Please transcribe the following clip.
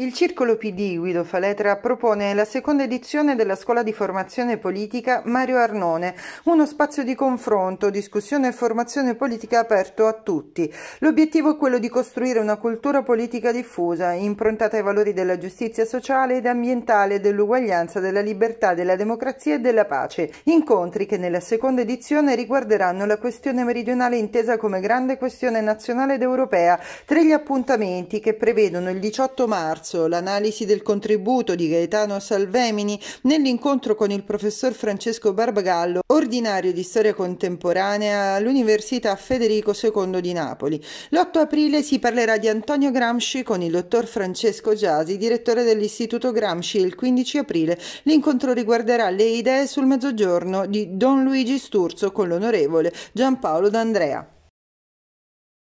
Il Circolo PD Guido Faletra propone la seconda edizione della Scuola di Formazione Politica Mario Arnone, uno spazio di confronto, discussione e formazione politica aperto a tutti. L'obiettivo è quello di costruire una cultura politica diffusa, improntata ai valori della giustizia sociale ed ambientale, dell'uguaglianza, della libertà, della democrazia e della pace. Incontri che nella seconda edizione riguarderanno la questione meridionale intesa come grande questione nazionale ed europea, tra gli appuntamenti che prevedono il 18 marzo marzo l'analisi del contributo di Gaetano Salvemini nell'incontro con il professor Francesco Barbagallo, ordinario di storia contemporanea all'Università Federico II di Napoli. L'8 aprile si parlerà di Antonio Gramsci con il dottor Francesco Giasi, direttore dell'Istituto Gramsci. Il 15 aprile l'incontro riguarderà le idee sul mezzogiorno di Don Luigi Sturzo con l'onorevole Giampaolo D'Andrea.